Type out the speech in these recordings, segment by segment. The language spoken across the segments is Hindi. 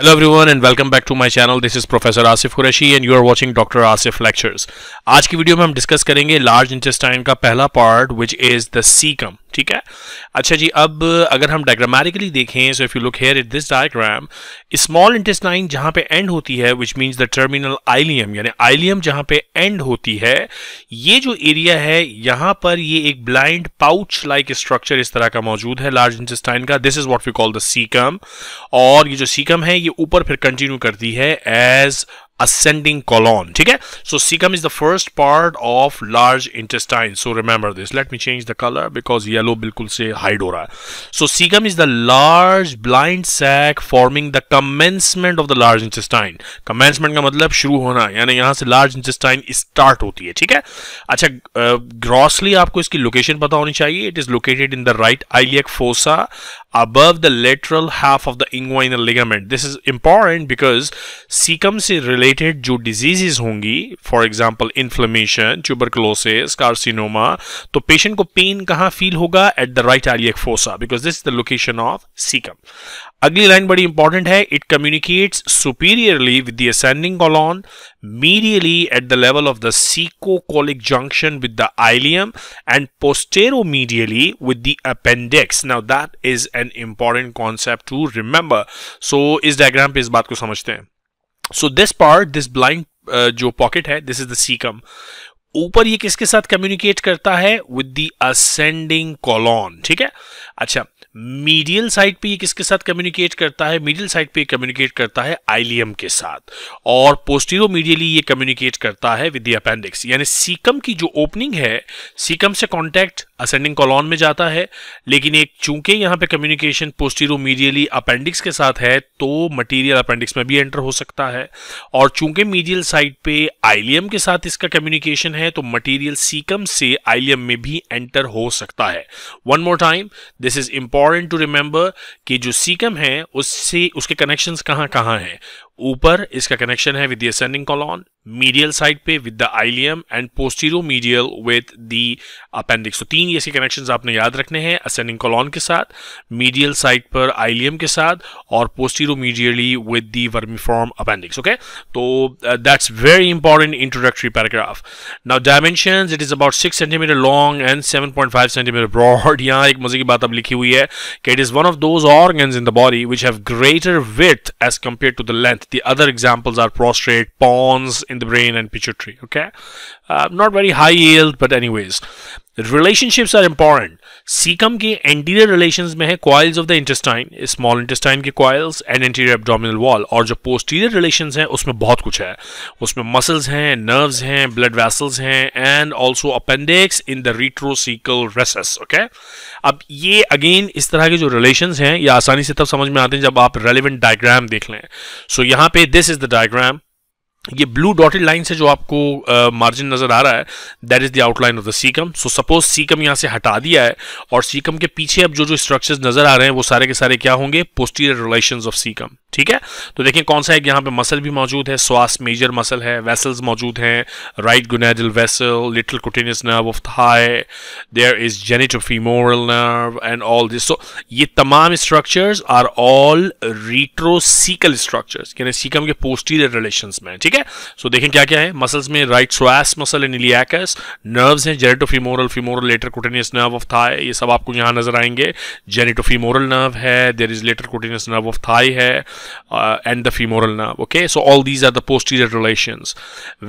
Hello everyone and welcome back to my channel this is professor Asif Qureshi and you are watching doctor Asif lectures आज की वीडियो में हम डिस्कस करेंगे लार्ज इंटेस्टाइन का पहला part which is the caecum ठीक है अच्छा जी अब अगर हम डायग्रामेटिकली देखें so if you look here it this diagram small intestine जहां पे एंड होती है which means the terminal ileum यानी आइलियम जहां पे एंड होती है ये जो एरिया है यहां पर ये एक ब्लाइंड पाउच लाइक स्ट्रक्चर इस तरह का मौजूद है लार्ज इंटेस्टाइन का this is what we call the caecum और ये जो सीकम है ये ऊपर फिर कंटिन्यू करती है एज ascending colon ठीक है so cecum is the first part of large intestine so remember this let me change the color because yellow बिल्कुल से hide हो रहा है so cecum is the large blind sac forming the commencement of the large intestine commencement का मतलब शुरू होना यानी यहाँ से large intestine start होती है ठीक है अच्छा grossly आपको इसकी location पता होनी चाहिए it is located in the right iliac fossa above the lateral half of the inguinal ligament. This is important because caecum से related jo diseases hongi, for example inflammation, tuberculosis, carcinoma to patient ko pain kaha feel hoga at the right iliac fossa because this is the location of cecum. अगली लाइन बड़ी इंपॉर्टेंट है it communicates superiorly with the colon medially at the level of the caeco caecocolic junction with the ileum and posteromedially with the appendix now that is an important concept to remember so इस डायग्राम पे इस बात को समझते हैं so this part this blind जो पॉकेट है दिस इज द सीकम ऊपर ये किसके साथ कम्युनिकेट करता है विद दी असेंडिंग कॉलोन ठीक है अच्छा मीडियल साइड पे ये किसके साथ कम्युनिकेट करता है मीडियल साइड पे कम्युनिकेट करता है आइलियम के साथ और पोस्टीरो मीडियली ये कम्युनिकेट करता है विद अपेंडिक्स यानी सीकम की जो ओपनिंग है सीकम से कॉन्टैक्ट असेंडिंग कॉलोन में जाता है लेकिन एक चूंकि यहाँ पे कम्युनिकेशन पोस्टीरो मीडियली अपेंडिक्स के साथ है तो मटीरियल अपेंडिक्स में भी एंटर हो सकता है और चूंकि मीडियल साइड पे आइलियम के साथ इसका कम्युनिकेशन है तो मटीरियल सीकम से आइलियम में भी एंटर हो सकता है one more time this is important important to remember कि जो सीकम है उससे उसके कनेक्शंस कहाँ कहाँ हैं ऊपर इसका कनेक्शन है with the ascending colon medial side पे with the ileum and posteromedial with the appendix तो तीन ऐसे कनेक्शन आपने याद रखने हैं असेंडिंग कॉलोन के साथ मीडियल साइड पर आइलियम के साथ और posteromedially with the vermiform appendix okay तो that's very important introductory paragraph now dimension it is about six centimetre long and seven point five centimetre broad यहाँ एक मजे की बात अब लिखी हुई है कि it is one of those organ in the body which have greater with age compare to the length The other examples are prostrate, pons in the brain, and pituitary. Okay, uh, not very high yield, but anyways, relationships are important. Caecum के anterior relations में है coils of the intestine, small intestine coils and anterior abdominal wall और the posterior relations हैं उसमें बहुत कुछ है उसमें muscles nerves blood vessels and also appendix in the retrocecal recess okay अब ये अगेन इस तरह के जो रिलेशन हैं ये आसानी से तब समझ में आते हैं जब आप रेलिवेंट डायग्राम देख लें सो so, यहाँ पे दिस इज द डायग्राम ये ब्लू डॉटेड लाइन से जो आपको मार्जिन uh, नज़र आ रहा है that is the outline of the caecum so suppose caecum यहाँ से हटा दिया है और सीकम के पीछे अब जो जो स्ट्रक्चर्स नज़र आ रहे हैं वो सारे के सारे क्या होंगे पोस्टीरियर रिलेशन ऑफ सीकम ठीक है तो देखिए कौन सा है यहाँ पे मसल भी मौजूद है स्वास मेजर मसल है वेसल्स मौजूद हैं right gonadal vessel lateral cutaneous nerve of thigh there is genitofemoral nerve and all this so ये तमाम structures are all retrocaecal structures यानी सीकम के पोस्टीरियर रिलेशन में ठीक है है सो so, देखें क्या क्या है मसल्स में right psoas muscle and iliacus nerves हैं genitofemoral femoral lateral cutaneous nerve of thigh ये सब आपको यहाँ नजर आएंगे जेनेटो फीमोरल नर्व है there is lateral cutaneous nerve of thigh है and the femoral nerve okay so all these are the posterior relation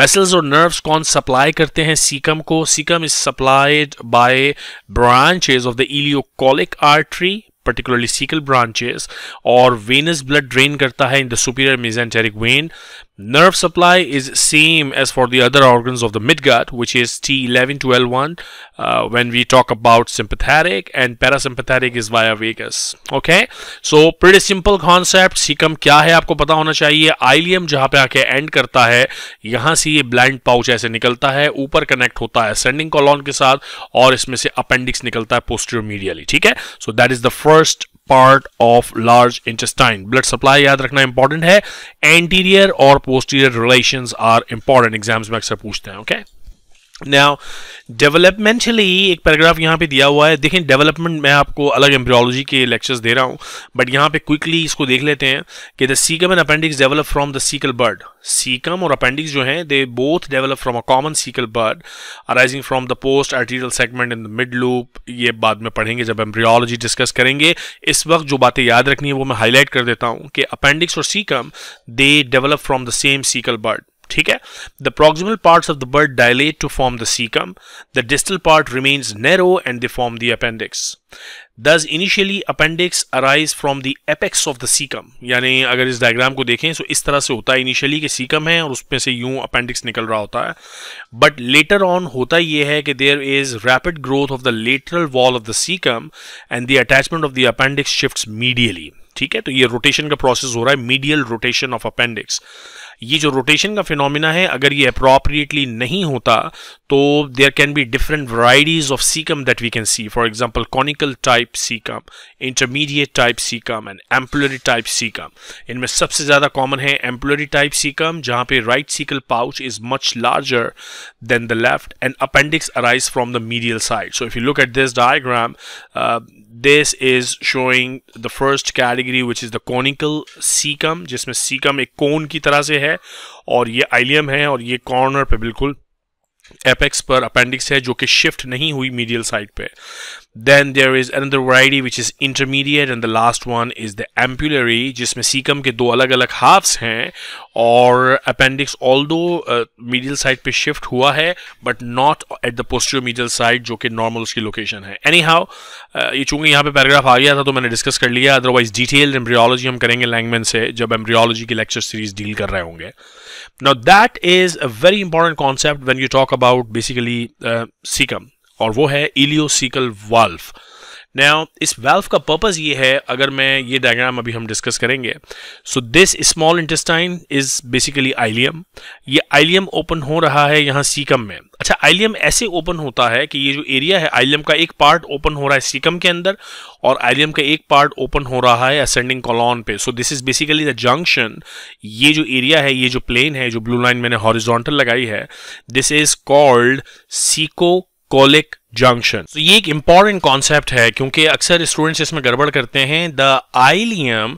vessels और नर्व्स कौन सप्लाई करते हैं सीकम को caecum is supplied by branches of the ileocolic artery particularly caecal branches और वेनस ब्लड ड्रेन करता है in the superior mesenteric vein Nerve supply is same as for the other organs of the midgut, which is T11 to L1 uh, when we talk about sympathetic and parasympathetic is via vagus. Okay, so pretty simple concept. Cecum kya hai aapko pata hona chahiye. Ileum जहां pe aake end karta hai. Yahan se ye blind pouch aise nikalta hai. Upar connect hota hai ascending colon ke साथ aur isme se appendix nikalta hai posterior medially. Theek hai? So that is the first part of large intestine blood supply याद रखना इंपॉर्टेंट है एंटीरियर और posterior relation are important exams में अक्सर पूछते हैं ओके okay? नाउ डेवलपमेंटली एक पैराग्राफ यहाँ पे दिया हुआ है देखें डेवलपमेंट मैं आपको अलग एम्ब्रियोलॉजी के लेक्चर्स दे रहा हूँ बट यहाँ पे क्विकली इसको देख लेते हैं कि the caecum and appendix develop from the caecal bud caecum और अपेंडिक्स जो हैं they both develop from a common caecal bud arising from the post arterial segment in the mid loop ये बाद में पढ़ेंगे जब एम्ब्रियोलॉजी डिस्कस करेंगे इस वक्त जो बातें याद रखनी है वो मैं हाईलाइट कर देता हूँ कि अपेंडिक्स और caecum they develop from the same caecal bud ठीक है the proximal part of the bud dilate to form the caecum the distal part remains narrow and they form the appendix thus initially appendix arise from the apex of the caecum यानी अगर इस डायग्राम को देखें तो इस तरह से होता है इनिशियली कि सीकम है और उसमें से यूं अपेंडिक्स निकल रहा होता है बट लेटर ऑन होता यह है कि there is rapid growth of the lateral wall of the caecum and the attachment of the appendix shift medially ठीक है तो ये रोटेशन का प्रोसेस हो रहा है मीडियल रोटेशन ऑफ अपेंडिक्स ये जो रोटेशन का फिनोमिना है अगर ये अप्रोप्रिएटली नहीं होता तो there can be different varieties of caecum that we can see for example conical type caecum intermediate type caecum and ampullary type caecum इनमें सबसे ज़्यादा कॉमन है एम्पुलरी टाइप सीकम जहाँ पे right caecal pouch is much larger than the left and appendix arise from the medial side so if you look at this diagram this is showing the first category which is the conical caecum जिसमें सीकम एक कोन की तरह से है और ये आइलियम है और ये कॉर्नर पे बिल्कुल एपेक्स पर अपेंडिक्स है जो कि शिफ्ट नहीं हुई मीडियल साइड पे then there is another variety which is intermediate and the last one is the ampullary जिसमें सीकम के दो अलग अलग हाफ्स हैं और appendix although medial side पे शिफ्ट हुआ है but not at the posteromedial side जो कि नॉर्मल उसकी लोकेशन है एनी हाउ uh, ये चूंकि यहाँ पे पैराग्राफ आ गया था तो मैंने डिस्कस कर लिया अदरवाइज डिटेल्ड एम्ब्रियोलॉजी हम करेंगे लैंगमैन से जब एम्ब्रियोलॉजी की लेक्चर सीरीज डील कर रहे होंगे now that is a very important concept when you talk about basically caecum और वो है इलियोसिकल वाल्व नाउ इस वाल्व का पर्पज़ ये है अगर मैं ये डायग्राम अभी हम डिस्कस करेंगे so this small intestine is basically ileum ये आइलियम ओपन हो रहा है यहाँ सीकम में अच्छा आइलियम ऐसे ओपन होता है कि ये जो एरिया है आइलियम का एक पार्ट ओपन हो रहा है सीकम के अंदर और आइलियम का एक पार्ट ओपन हो रहा है असेंडिंग कॉलॉन पे so this is basically the junction ये जो एरिया है ये जो प्लेन है जो ब्लू लाइन मैंने हॉरिजॉन्टल लगाई है this is called caecocolic junction तो ये एक इंपॉर्टेंट कॉन्सेप्ट है क्योंकि अक्सर स्टूडेंट्स इसमें गड़बड़ करते हैं the ileum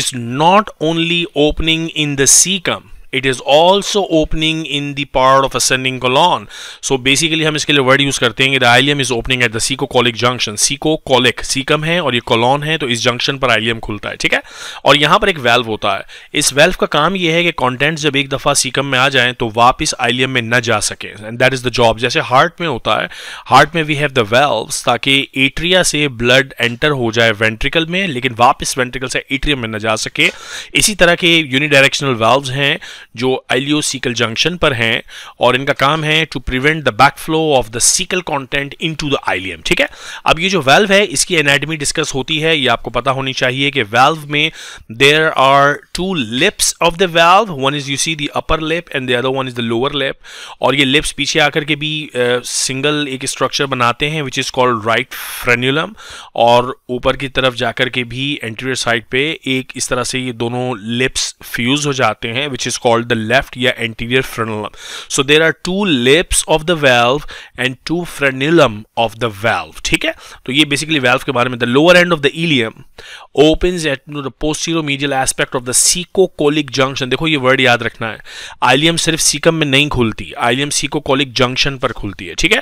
is not only opening in the cecum it is also opening in the part of ascending colon so basically हम इसके लिए वर्ड यूज़ करते हैं कि the ileum is opening at the ceco colic junction ceco colic cecum है और ये कॉलॉन है तो इस जंक्शन पर आइलियम खुलता है ठीक है और यहां पर एक वेल्व होता है इस वेल्व का काम यह है कि कॉन्टेंट जब एक दफ़ा सीकम में आ जाए तो वापिस आइलियम में न जा सके and that is the job जैसे हार्ट में होता है हार्ट में वी हैव द वेल्व ताकि एट्रिया से ब्लड एंटर हो जाए वेंट्रिकल में लेकिन वापिस वेंट्रिकल से एट्रियम में न जा सके इसी तरह के यूनिडायरेक्शनल वेल्व हैं जो सीकल जंक्शन पर हैं और इनका काम है to prevent the back flow of the cecal content into the ileum ठीक है अब ये जो वेल्व है इसकी एनाटमी डिस्कस होती है ये आपको पता होनी चाहिए कि वेल्व में there are two lips of the valve one is you see the upper lip and the other one is the lower lip और ये लिप्स पीछे आकर के भी सिंगल uh, एक स्ट्रक्चर बनाते हैं which is called right frenulum और ऊपर की तरफ जाकर के भी एंटीरियर साइड पे एक इस तरह से ये दोनों लिप्स फ्यूज हो जाते हैं which is called the left yeah, anterior frenulum. So there are two lips of the valve and two frenulum of the valve. ठीक है तो ये basically valve के बारे में the lower end of the ileum opens at you know, the posterior medial aspect of the cecocolic junction. देखो ये word याद रखना है Ileum सिर्फ cecum में नहीं खुलती Ileum सीकोकोलिक junction पर खुलती है ठीक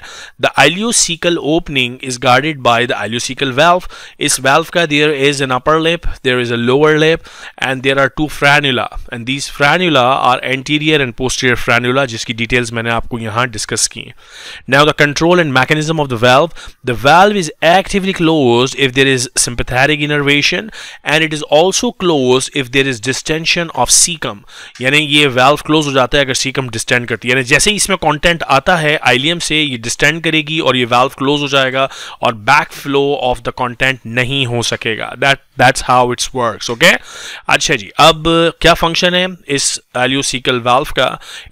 The ileocecal opening is guarded by the ileocecal valve. इस valve का there is an upper lip, there is a lower lip and there are two frenula. and these frenula frenula are anterior and posterior frenula जिसकी डिटेल्स मैंने आपको यहाँ डिस्कस की now the control and mechanism of the valve the valve is actively close if there is sympathetic innervation and it is also close if there is distension of cecum यानी ये वेल्व क्लोज हो जाता है अगर सीकम डिस्टेंड करती है यानी जैसे ही इसमें कॉन्टेंट आता है आइलियम से ये डिस्टेंड करेगी और ये वेल्व क्लोज हो जाएगा और back flow of the content नहीं हो सकेगा that that's how it's works okay अच्छा जी अब क्या फंक्शन है इस एल्यूसिकल वाल्व का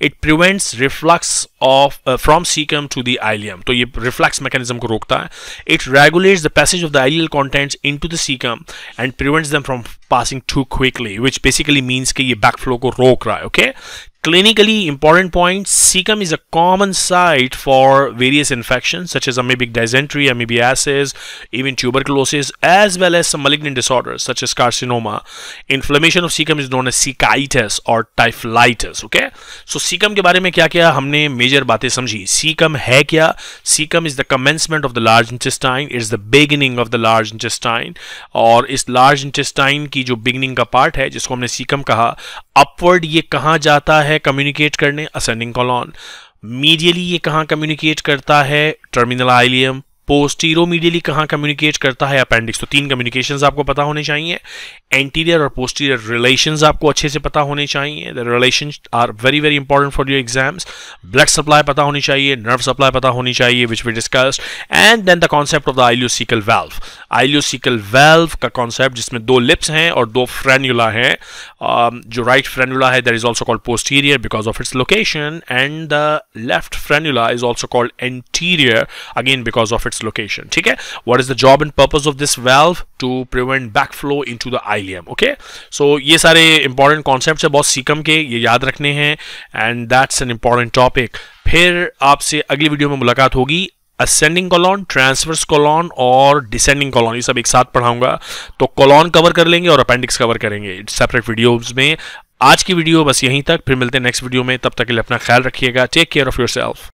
it prevents reflux of from cecum to the ileum तो ये रिफ्लक्स मैकेनिज्म को रोकता है it regulates the passage of the ileal contents to the caecum and prevents them from passing too quickly which basically means कि ये बैकफ्लो को रोक रहा है okay Clinically important point, cecum is a common site for various infections such as amoebic dysentery, amoebiasis, even tuberculosis, as well as some malignant disorders such as carcinoma. Inflammation of cecum is known as cecitis or typhlitis. Okay, so cecum ke bare mein kya kya humne major baatein samjhi cecum hai kya cecum is the commencement of the large intestine it is the beginning of the large intestine aur is large intestine ki jo beginning ka part hai jisko humne cecum kaha upward ये कहाँ जाता है कम्युनिकेट करने असेंडिंग कॉलॉन मीडियली ये कहाँ कम्युनिकेट करता है टर्मिनल आइलियम पोस्टीरो मीडियली कहाँ कम्युनिकेट करता है अपेंडिक्स तो तीन कम्युनिकेशन आपको पता होने चाहिए एंटीरियर और पोस्टीरियर रिलेशन आपको अच्छे से पता होने चाहिए the relation are very very important for your exams blood supply पता होनी चाहिए नर्व सप्लाई पता होनी चाहिए which we discuss and then the concept of the ileocecal valve ileocecal valve का कॉन्सेप्ट जिसमें दो लिप्स हैं और दो फ्रेन्यूला um, है जो राइट फ्रेन्यूला है that is also called posterior because of its location and the left frenula is also called anterior again because of its dislocation ठीक है what is the job and purpose of this valve to prevent backflow into the ileum okay so ये सारे important concepts है बहुत सीकम के ये याद रखने हैं and that's an important topic फिर आपसे अगली वीडियो में मुलाकात होगी असेंडिंग कॉलॉन ट्रांसवर्स कॉलॉन और डिसेंडिंग कॉलॉन ये सब एक साथ पढ़ाऊंगा तो कॉलॉन कवर कर लेंगे और अपेंडिक्स कवर करेंगे सेपरेट वीडियोज में आज की वीडियो बस यहीं तक फिर मिलते हैं नेक्स्ट वीडियो में तब तक के लिए अपना ख्याल रखिएगा take care of your self